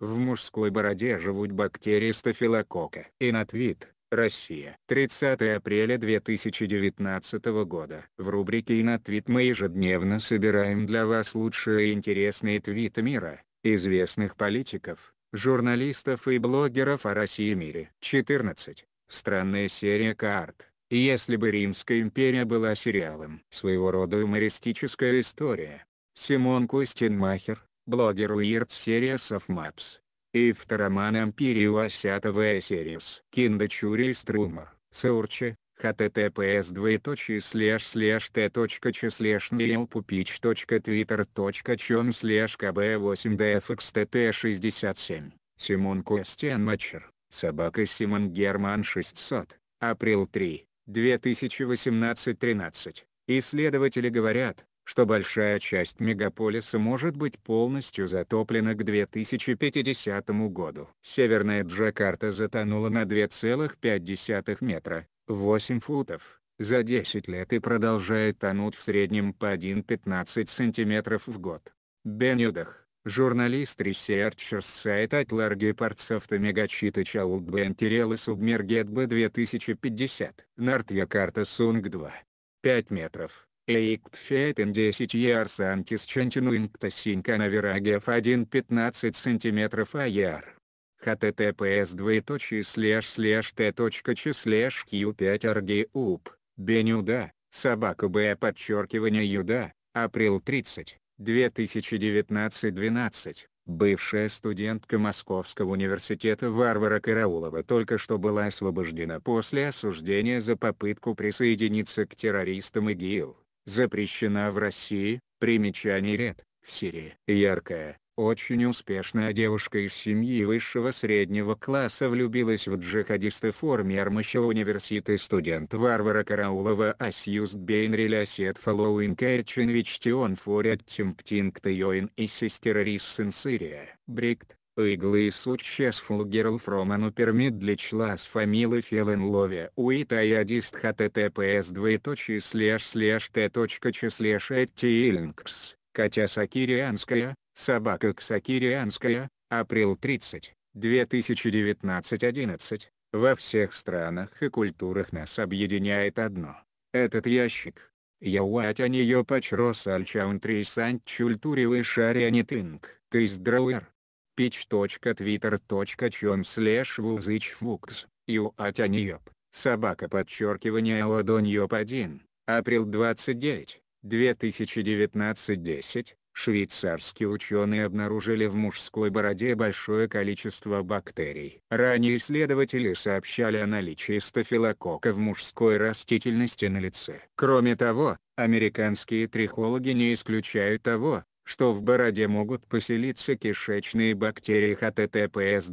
В мужской бороде живут бактерии стафилокока. Инотвит, Россия. 30 апреля 2019 года. В рубрике «Инотвит» мы ежедневно собираем для вас лучшие и интересные твиты мира, известных политиков, журналистов и блогеров о России и мире. 14. Странная серия карт. Если бы Римская империя была сериалом. Своего рода юмористическая история. Симон Костенмахер блогер Weird Series of Maps. Ифтароман Ампирио Асятовая Series. Кинда Чури Струмер, Саурче, https двоеточие слэш слэш т точка че слэш нейлпупич твиттер точка чем кб 8 dfxtt 67 Симон Костян Мачер, собака Симон Герман 600, апрель 3, 2018-13. Исследователи говорят, что большая часть мегаполиса может быть полностью затоплена к 2050 году. Северная Джакарта затонула на 2,5 метра, 8 футов, за 10 лет и продолжает тонуть в среднем по 1,15 сантиметров в год. Бенюдах, журналист Researchers Site at Large Parts of the Megachita Child Bentirel и Submerged B2050. Нартья карта Сунг 2. 5 метров. Эйктфейтен 10 Ярс Антис Чантинуинкта Синька Наверагев 1.15 см Аяр. https двоеточие слэш слэш т точка ч слэш q 5 rgup бенюда собака б подчеркивание юда апрел 30 2019 12 Бывшая студентка Московского университета Варвара Караулова только что была освобождена после осуждения за попытку присоединиться к террористам ИГИЛ запрещена в России, Примечаний ред, в Сирии. Яркая, очень успешная девушка из семьи высшего среднего класса влюбилась в джихадиста в форме Армаща университа студент Варвара Караулова Асьюст Бейнреля Сет Фоллоуин Кэрчин Вичтион Форят Тимптинг Тойоин и Сестер Риссен Сирия. Брикт, Иглы и Иглоисут Чесфул Герл Фроману Пермит для Члас Фамилы Фелен Лове Уита и Адист ХТТПС двоеточие слэш слэш Т точка Ч слэш Эттиилнкс, Катя Сакирианская, Собака Ксакирианская, Апрел 30, 2019-11. Во всех странах и культурах нас объединяет одно. Этот ящик. Яуать о нее почрос альчаунтрисант чультуревый шарянитынг. Ты здравер pitch.twitter.com slash wuzычфукс, юатяньёб, собака подчеркивание ладоньёб 1, апрель 29, 2019 10, швейцарские ученые обнаружили в мужской бороде большое количество бактерий. Ранее исследователи сообщали о наличии стафилокока в мужской растительности на лице. Кроме того, американские трихологи не исключают того, что в бороде могут поселиться кишечные бактерии https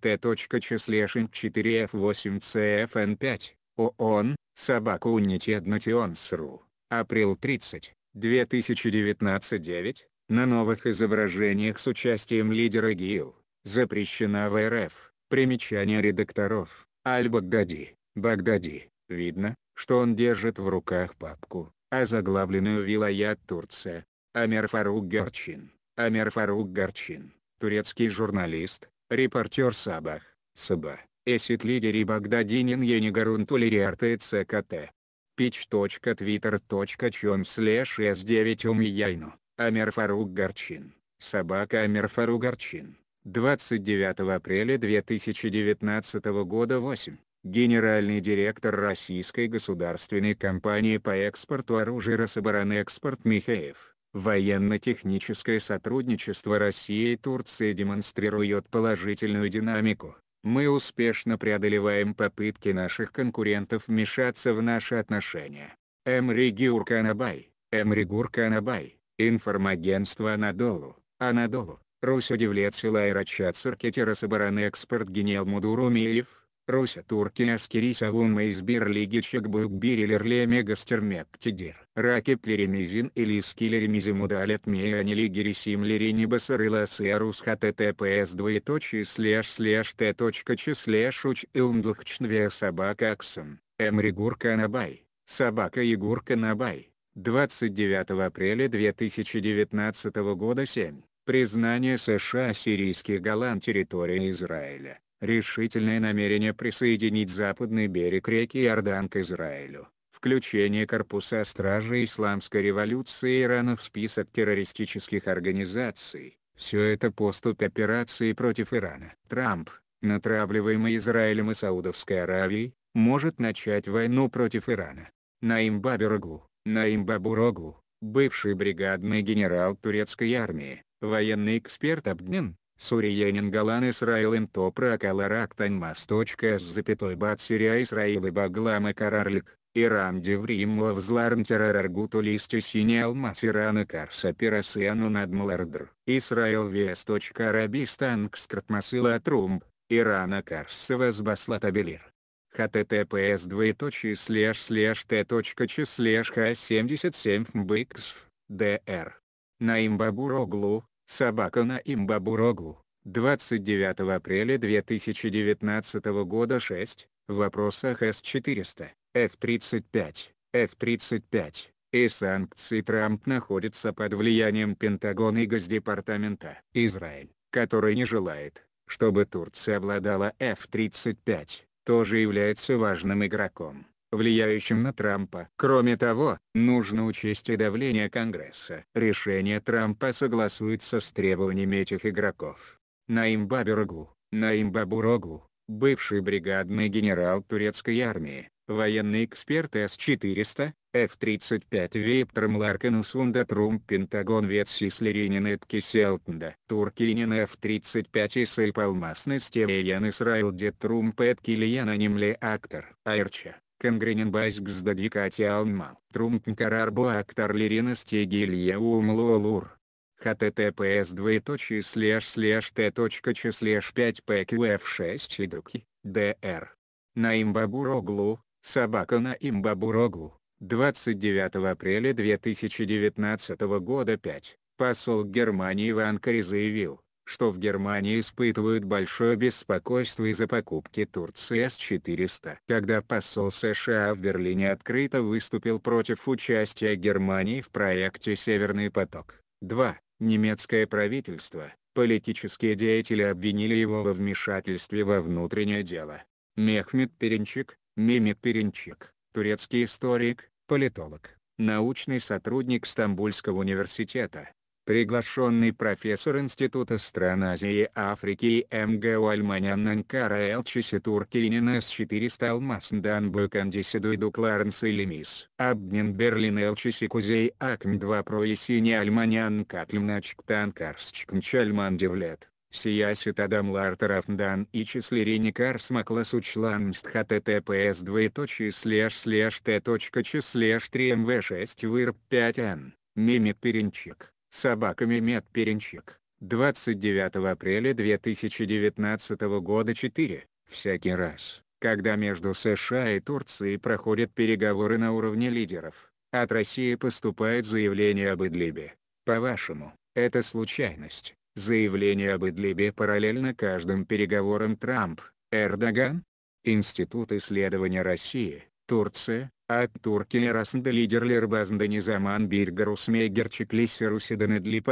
t.t.4f8cfn5, ООН, собакунитеднатионс.ру, апрел 30, 2019 9, на новых изображениях с участием лидера ГИЛ, запрещена в РФ, примечание редакторов, Аль-Багдади, Багдади, видно, что он держит в руках папку озаглавленную «Вилаят Турция». Амер Фарук Горчин Амер Фарук Горчин турецкий журналист, репортер Сабах, Саба, эсит лидери Багдадинин Енигарун Тулериарте ЦКТ. pitch.twitter.com slash s9 умияйну, Амер Фарук Горчин собака Амер Фарук Гарчин, 29 апреля 2019 года 8 генеральный директор Российской государственной компании по экспорту оружия экспорт Михеев. Военно-техническое сотрудничество России и Турции демонстрирует положительную динамику. Мы успешно преодолеваем попытки наших конкурентов вмешаться в наши отношения. Эмригюр Канабай, Эмригур Канабай, информагентство Анадолу, Анадолу, Русь удивлет села Ирачат Сыркетера Сабаран Экспорт Генел Мудурумиев, Руся турки askeri savunma избирлиги чекбук бирилерле мегастермектигер. Ракеплеремизин или Мудалет скилеремизим удалят мианилигери симлерини басарыласы арус хттпс двоеточие слэш слэш т точка ч слэш уч илмдлхчнве собака Аксон Эмригур Набай Собака Егор Набай 29 апреля 2019 года 7. Признание США сирийских голланд территории Израиля решительное намерение присоединить западный берег реки Иордан к Израилю. Включение корпуса стражи Исламской революции Ирана в список террористических организаций – все это поступь операции против Ирана. Трамп, натравливаемый Израилем и Саудовской Аравией, может начать войну против Ирана. Наим Бабироглу, Наим Бабуроглу, бывший бригадный генерал турецкой армии, военный эксперт Абднин, Суриянин Галан Исраил им топра каларак таньмас точка с запятой бат сиря Исраил и баглама карарлик, Иран деврим лов зларн терраргуту листю синий алмаз Ирана карса пирасиану над млардр, Исраил вес точка арабистан кскратмасыла трумб, Ирана карсова сбасла табелир https двоеточие слэш слэш т точка ч слэш х 77 фмбыксф, др. Наим Бабуроглу, Собака на имбабуроглу, 29 апреля 2019 года 6, в вопросах С-400, F-35, F-35, и санкции Трамп находится под влиянием Пентагона и Госдепартамента. Израиль, который не желает, чтобы Турция обладала F-35, тоже является важным игроком влияющим на Трампа. Кроме того, нужно учесть и давление Конгресса. Решение Трампа согласуется с требованиями этих игроков. Наим Бабироглу, Наим Бабуроглу, бывший бригадный генерал турецкой армии, военный эксперт С-400, F-35 Виктор Мларкану Сунда Трумп, Пентагон Ветсислеринин Этки Селтнда Туркинин F-35 Исайп Алмасны Стемеян Исраил Дет Трум Петкилиян Анимле Актор Айрча Конгренен байск сдади катялма. Трумпн карар буактарлерина стеги илья умлолур. https двоеточие слэш слэш т точка ч слэш 5 pqf 6 идуки, dr. Наим Бабуроглу, собака Наим Бабуроглу, 29 апреля 2019 года 5, посол Германии в Анкаре заявил, что в Германии испытывают большое беспокойство из-за покупки Турции С-400. Когда посол США в Берлине открыто выступил против участия Германии в проекте «Северный поток». 2. Немецкое правительство, политические деятели обвинили его во вмешательстве во внутреннее дело. Мехмед Перенчик, Мемед Перенчик, турецкий историк, политолог, научный сотрудник Стамбульского университета, приглашенный профессор Института стран Азии и Африки МГУ Альманян Анкара Элчиси Туркинин С400 Алмаз Данбукан Дисидуиду Кларенс Илимис Абнин Берлин Элчиси Кузей Акм 2 Проесини Альманян Катлимначк Танкарсчкн Чальман Девлет Сиясит Адам Лартарафндан и числерени Карсмаклас учлан мстхттпс э двоеточие слэш слэш т точка 3 мв 6 вирп 5 н Мимик Перенчик собаками медперенчик, 29 апреля 2019 года 4, всякий раз, когда между США и Турцией проходят переговоры на уровне лидеров, от России поступает заявление об Идлибе. По-вашему, это случайность, заявление об Идлибе параллельно каждым переговорам Трамп, Эрдоган? Институт исследования России, Турция, а Türkiye arasında liderler bazında ne bir görüşmeye gerçekleşirse denedli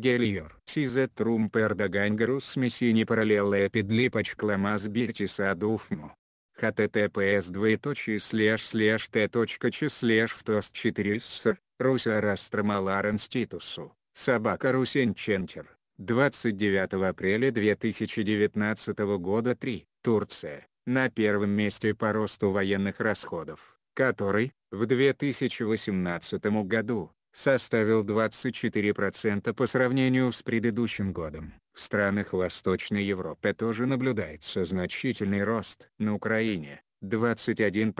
geliyor. Size Trump Erdogan görüşmesini paralellepidli açıklamaz bir tesadüf mu? https двоеточие слэш слэш т точка ч слэш в тост 4 с Руся Растромаларен Ститусу, собака Русенчентер, 29 апреля 2019 года 3, Турция на первом месте по росту военных расходов, который, в 2018 году, составил 24% по сравнению с предыдущим годом. В странах Восточной Европы тоже наблюдается значительный рост. На Украине – 21%,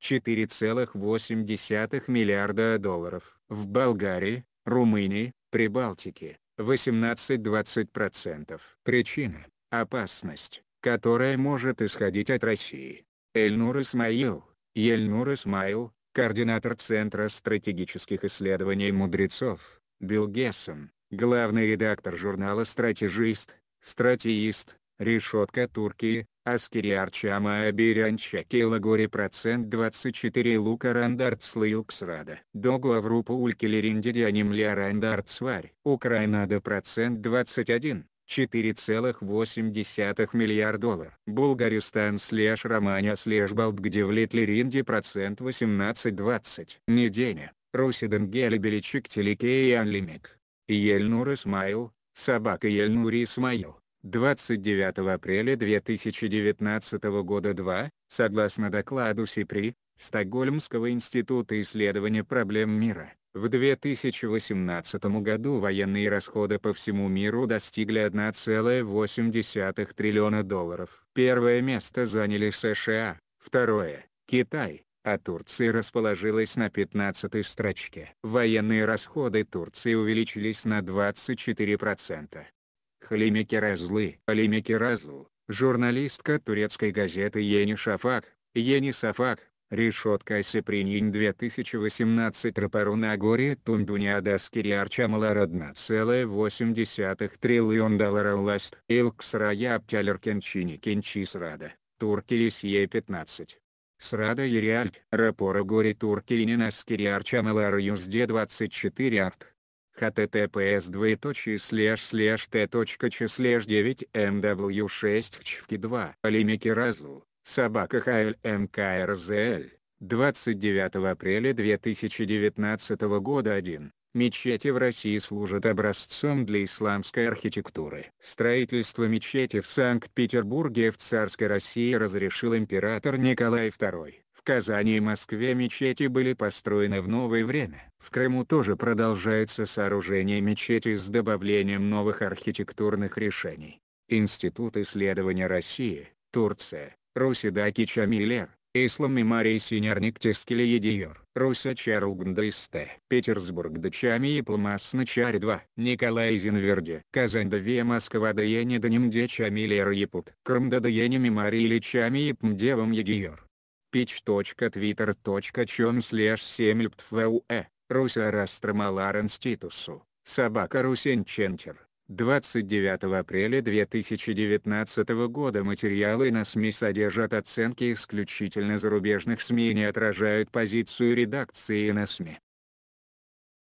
4,8 миллиарда долларов. В Болгарии, Румынии, Прибалтике – 18-20%. Причина – опасность, которая может исходить от России. Эльнур Исмаил, Эльнур Исмаил, координатор Центра стратегических исследований мудрецов, Билл Гессон, главный редактор журнала «Стратежист», «Стратеист», «Решетка Турки», Аскериар Чама Абирянча Килагори процент 24 Лука Рандартс Лилксрада. Догу Аврупа Улькелеринди Дианимля Украина до процент 21. 4,8 миллиард доллар. Булгаристан слэш Романия слэш Балт где в Литлеринде процент 18-20. Неденя, Русиден Гели Беличик Телеке и Анлимик. Ельнур Исмаил, собака Ельнур Исмаил. 29 апреля 2019 года 2, согласно докладу СИПРИ, Стокгольмского института исследования проблем мира. В 2018 году военные расходы по всему миру достигли 1,8 триллиона долларов. Первое место заняли США, второе – Китай, а Турция расположилась на 15 строчке. Военные расходы Турции увеличились на 24%. Халимеки Разлы Халимеки Разл, журналистка турецкой газеты Ени Шафак, Ени Сафак, решетка Асеприньин 2018 рапору на горе Скириарча Адаскири Арчамалар 1,8 триллион долларов доллара уласт. Илксрая Аптялер Кенчини Срада Туркии Сие 15. Срада Ериаль, Рапора горе Туркини Наскири Арчамалар Юзде 24 Арт https двоеточие слэш слэш т ч слэш 9 mw 6 чвки 2 полемики разу Собака Хайль МКРЗЛ, 29 апреля 2019 года 1. Мечети в России служат образцом для исламской архитектуры. Строительство мечети в Санкт-Петербурге в царской России разрешил император Николай II. В Казани и Москве мечети были построены в новое время. В Крыму тоже продолжается сооружение мечети с добавлением новых архитектурных решений. Институт исследования России, Турция, Русидаки Чамилер, Ислам и Мария Синярник Тескеля Едиор, Руса Чаругнда Исте, Петербург да Чами и Плмасна Чарь 2, Николай Зинверде, Казань да Ве Москва да Ене да Нимде Чамилер Епут, Крым да да Ене Мимари или Чами и Пмдевам Едиор. Пич.твиттер.чем слэш семельптвэуэ, Руса Растромаларен Ститусу, Собака Русень Чентер. 29 апреля 2019 года материалы на СМИ содержат оценки исключительно зарубежных СМИ и не отражают позицию редакции на СМИ.